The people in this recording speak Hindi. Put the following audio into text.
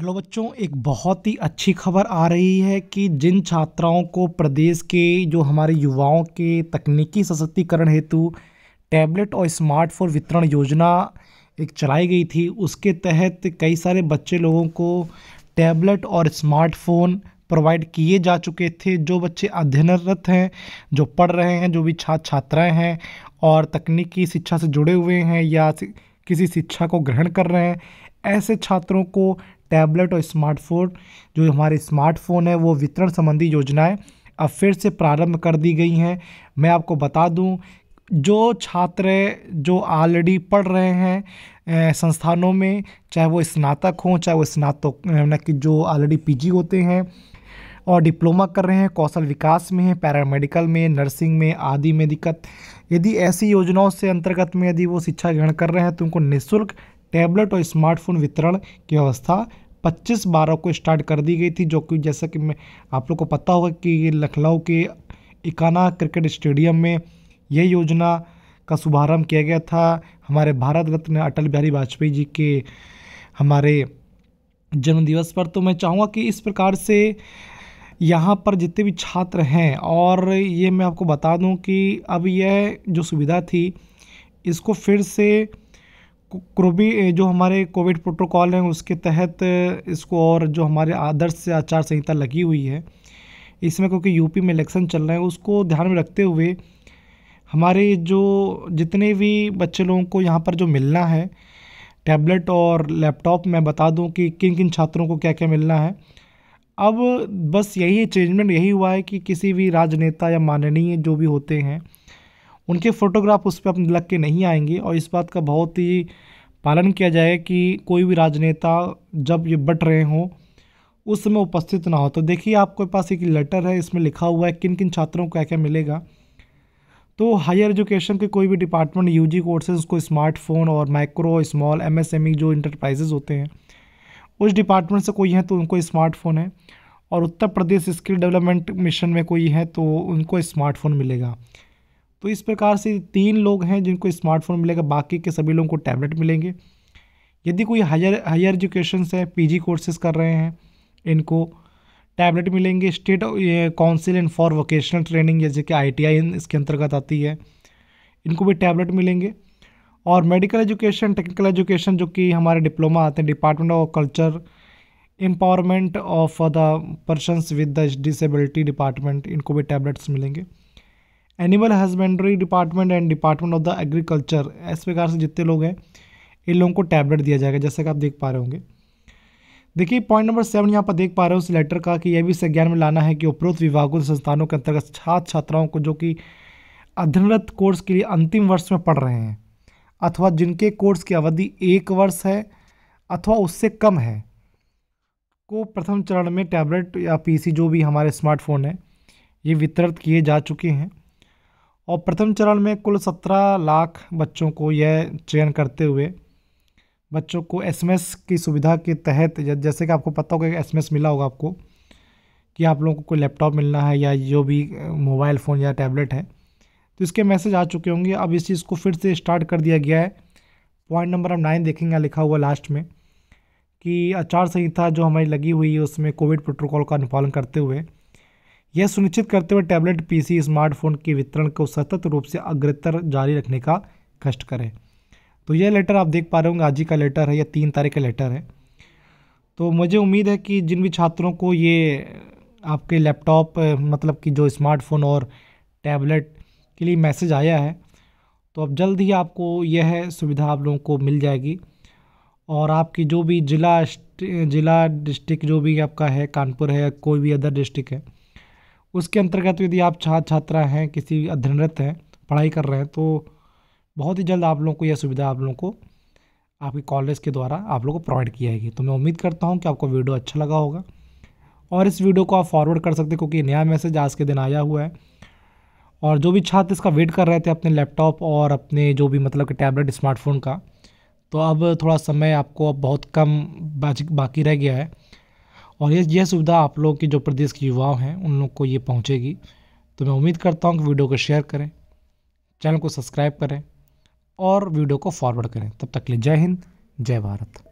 हेलो बच्चों एक बहुत ही अच्छी खबर आ रही है कि जिन छात्राओं को प्रदेश के जो हमारे युवाओं के तकनीकी सशक्तिकरण हेतु टैबलेट और स्मार्टफोन वितरण योजना एक चलाई गई थी उसके तहत कई सारे बच्चे लोगों को टैबलेट और स्मार्टफोन प्रोवाइड किए जा चुके थे जो बच्चे अध्ययनरत हैं जो पढ़ रहे हैं जो भी छात्र छात्राएँ हैं और तकनीकी शिक्षा से जुड़े हुए हैं या किसी शिक्षा को ग्रहण कर रहे हैं ऐसे छात्रों को टैबलेट और स्मार्टफोन जो हमारे स्मार्टफोन है वो वितरण संबंधी योजनाएं अब फिर से प्रारंभ कर दी गई हैं मैं आपको बता दूं जो छात्र जो ऑलरेडी पढ़ रहे हैं संस्थानों में चाहे वो स्नातक हों चाहे वो स्नातक मतलब कि जो ऑलरेडी पीजी होते हैं और डिप्लोमा कर रहे हैं कौशल विकास में है पैरामेडिकल में नर्सिंग में आदि में दिक्कत यदि ऐसी योजनाओं से अंतर्गत में यदि वो शिक्षा ग्रहण कर रहे हैं तो उनको निःशुल्क टैबलेट और स्मार्टफोन वितरण की व्यवस्था पच्चीस बारह को स्टार्ट कर दी गई थी जो कि जैसा कि मैं आप लोग को पता होगा कि लखनऊ के इकाना क्रिकेट स्टेडियम में यह योजना का शुभारंभ किया गया था हमारे भारत रत्न अटल बिहारी वाजपेयी जी के हमारे जन्मदिवस पर तो मैं चाहूँगा कि इस प्रकार से यहाँ पर जितने भी छात्र हैं और ये मैं आपको बता दूँ कि अब यह जो सुविधा थी इसको फिर से क्रोबी जो हमारे कोविड प्रोटोकॉल हैं उसके तहत इसको और जो हमारे आदर्श से आचार संहिता लगी हुई है इसमें क्योंकि यूपी में इलेक्शन चल रहे हैं उसको ध्यान में रखते हुए हमारे जो जितने भी बच्चे लोगों को यहाँ पर जो मिलना है टैबलेट और लैपटॉप मैं बता दूँ कि किन किन छात्रों को क्या क्या मिलना है अब बस यही चेंजमेंट यही हुआ है कि किसी भी राजनेता या माननीय जो भी होते हैं उनके फ़ोटोग्राफ उस पर अपने लग के नहीं आएंगे और इस बात का बहुत ही पालन किया जाए कि कोई भी राजनेता जब ये बट रहे हों उस समय उपस्थित ना हो तो देखिए आपके पास एक लेटर है इसमें लिखा हुआ है किन किन छात्रों को क्या क्या मिलेगा तो हायर एजुकेशन के कोई भी डिपार्टमेंट यूजी कोर्सेज को स्मार्टफोन और माइक्रो स्मॉल एमएसएमई जो इंटरप्राइजेज होते हैं उस डिपार्टमेंट से कोई है तो उनको स्मार्टफ़ोन है और Uttar Pradesh skill development mission में कोई है तो उनको स्मार्टफ़ोन मिलेगा तो इस प्रकार से तीन लोग हैं जिनको स्मार्टफ़ोन मिलेगा बाकी के सभी लोगों को टैबलेट मिलेंगे यदि कोई हायर हायर एजुकेशन से पीजी कोर्सेज कर रहे हैं इनको टैबलेट मिलेंगे state council in for vocational training जैसे कि आई इसके अंतर्गत आती है इनको भी टैबलेट मिलेंगे और मेडिकल एजुकेशन टेक्निकल एजुकेशन जो कि हमारे डिप्लोमा आते हैं department of culture empowerment of the persons with the disability department इनको भी टैबलेट्स मिलेंगे animal husbandry department and department of the agriculture इस प्रकार से जितने लोग हैं इन लोगों को टैबलेट दिया जाएगा जैसा कि आप देख पा रहे होंगे देखिए पॉइंट नंबर सेवन यहाँ पर देख पा रहे हो उस लेटर का कि यह भी संज्ञान में लाना है कि उपरोक्त विभागों संस्थानों के अंतर्गत छात्र छात्राओं को जो कि अध्ययनरत कोर्स के लिए अंतिम वर्ष में पढ़ रहे हैं अथवा जिनके कोर्स की अवधि एक वर्ष है अथवा उससे कम है को प्रथम चरण में टैबलेट या पीसी जो भी हमारे स्मार्टफोन है ये वितरित किए जा चुके हैं और प्रथम चरण में कुल सत्रह लाख बच्चों को यह चयन करते हुए बच्चों को एसएमएस की सुविधा के तहत जैसे कि आपको पता होगा एसएमएस मिला होगा आपको कि आप लोगों को कोई लैपटॉप मिलना है या जो भी मोबाइल फ़ोन या टैबलेट है तो इसके मैसेज आ चुके होंगे अब इस चीज़ को फिर से स्टार्ट कर दिया गया है पॉइंट नंबर हम नाइन देखेंगे लिखा हुआ लास्ट में कि आचार संहिता जो हमारी लगी हुई है उसमें कोविड प्रोटोकॉल का अनुपालन करते हुए यह सुनिश्चित करते हुए टैबलेट पीसी स्मार्टफोन के वितरण को सतत रूप से अग्रतर जारी रखने का कष्ट करें तो यह लेटर आप देख पा रहे होंगे आज ही का लेटर है या तीन तारीख का लेटर है तो मुझे उम्मीद है कि जिन भी छात्रों को ये आपके लैपटॉप मतलब कि जो स्मार्टफोन और टैबलेट के लिए मैसेज आया है तो अब जल्द ही आपको यह सुविधा आप लोगों को मिल जाएगी और आपकी जो भी ज़िला ज़िला डिस्ट्रिक्ट जो भी आपका है कानपुर है कोई भी अदर डिस्ट्रिक्ट है उसके अंतर्गत यदि आप छात्र छात्रा हैं किसी अध्ययनरत हैं पढ़ाई कर रहे हैं तो बहुत ही जल्द आप लोगों को यह सुविधा आप लोगों को आपके कॉलेज के द्वारा आप लोगों को प्रोवाइड की जाएगी तो मैं उम्मीद करता हूँ कि आपको वीडियो अच्छा लगा होगा और इस वीडियो को आप फॉरवर्ड कर सकते हैं क्योंकि नया मैसेज आज के दिन आया हुआ है और जो भी छात्र इसका वेट कर रहे थे अपने लैपटॉप और अपने जो भी मतलब कि टैबलेट स्मार्टफोन का तो अब थोड़ा समय आपको अब बहुत कम बाकी रह गया है और ये यह सुविधा आप लोग की जो प्रदेश के युवाओं हैं उन लोग को ये पहुँचेगी तो मैं उम्मीद करता हूँ कि वीडियो को शेयर करें चैनल को सब्सक्राइब करें और वीडियो को फॉरवर्ड करें तब तक के लिए जय हिंद जय भारत